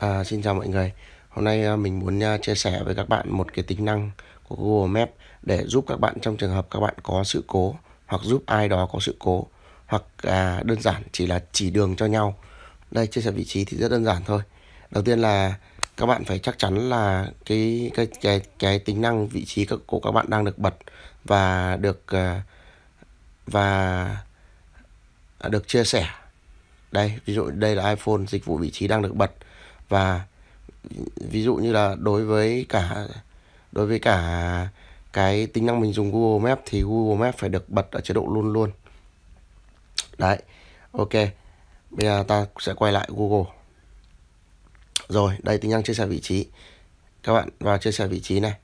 À, xin chào mọi người Hôm nay à, mình muốn à, chia sẻ với các bạn một cái tính năng của Google Maps để giúp các bạn trong trường hợp các bạn có sự cố hoặc giúp ai đó có sự cố hoặc à, đơn giản chỉ là chỉ đường cho nhau Đây chia sẻ vị trí thì rất đơn giản thôi Đầu tiên là các bạn phải chắc chắn là cái cái cái, cái tính năng vị trí của các bạn đang được bật và được à, và được chia sẻ đây ví dụ đây là iPhone dịch vụ vị trí đang được bật và ví dụ như là đối với cả đối với cả cái tính năng mình dùng Google Maps thì Google Maps phải được bật ở chế độ luôn luôn đấy ok bây giờ ta sẽ quay lại Google rồi đây tính năng chia sẻ vị trí các bạn vào chia sẻ vị trí này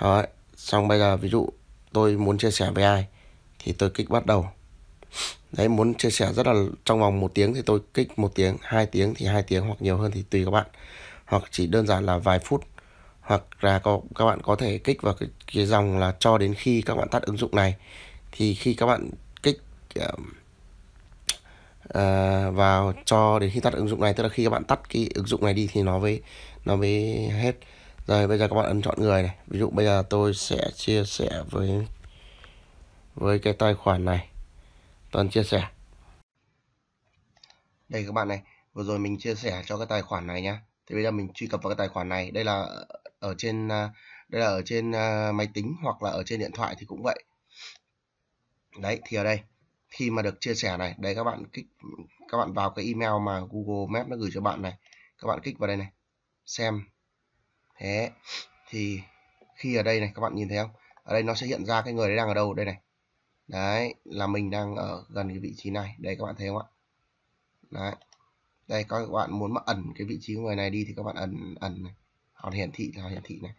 đó xong bây giờ ví dụ tôi muốn chia sẻ với ai thì tôi kích bắt đầu đấy muốn chia sẻ rất là trong vòng một tiếng thì tôi kích một tiếng hai tiếng thì hai tiếng hoặc nhiều hơn thì tùy các bạn hoặc chỉ đơn giản là vài phút hoặc là có, các bạn có thể kích vào cái, cái dòng là cho đến khi các bạn tắt ứng dụng này thì khi các bạn kích uh, vào cho đến khi tắt ứng dụng này tức là khi các bạn tắt cái ứng dụng này đi thì nó mới nó mới hết rồi bây giờ các bạn ấn chọn người này ví dụ bây giờ tôi sẽ chia sẻ với với cái tài khoản này Tuấn chia sẻ. Đây các bạn này, vừa rồi mình chia sẻ cho cái tài khoản này nhá. Thì bây giờ mình truy cập vào cái tài khoản này, đây là ở trên à, đây là ở trên à, máy tính hoặc là ở trên điện thoại thì cũng vậy. Đấy thì ở đây khi mà được chia sẻ này, đây các bạn kích các bạn vào cái email mà Google Maps nó gửi cho bạn này. Các bạn kích vào đây này. Xem. Thế thì khi ở đây này các bạn nhìn thấy không? Ở đây nó sẽ hiện ra cái người đấy đang ở đâu đây này đấy là mình đang ở gần cái vị trí này đây các bạn thấy không ạ đấy đây các bạn muốn mà ẩn cái vị trí người này đi thì các bạn ẩn ẩn này họ hiển thị là hiển thị này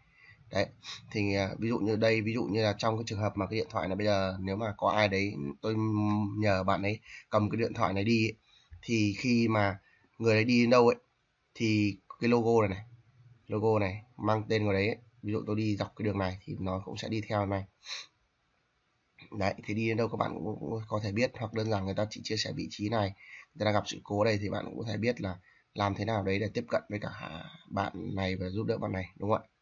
đấy thì à, ví dụ như đây ví dụ như là trong cái trường hợp mà cái điện thoại này bây giờ nếu mà có ai đấy tôi nhờ bạn ấy cầm cái điện thoại này đi ấy, thì khi mà người đấy đi đến đâu ấy thì cái logo này này logo này mang tên của đấy ấy. ví dụ tôi đi dọc cái đường này thì nó cũng sẽ đi theo này đấy thì đi đến đâu các bạn cũng có thể biết hoặc đơn giản người ta chỉ chia sẻ vị trí này người ta gặp sự cố đây thì bạn cũng có thể biết là làm thế nào đấy để tiếp cận với cả bạn này và giúp đỡ bạn này đúng không ạ